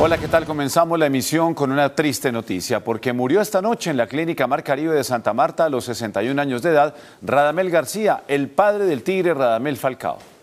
Hola, ¿qué tal? Comenzamos la emisión con una triste noticia, porque murió esta noche en la clínica Mar Caribe de Santa Marta a los 61 años de edad Radamel García, el padre del tigre Radamel Falcao.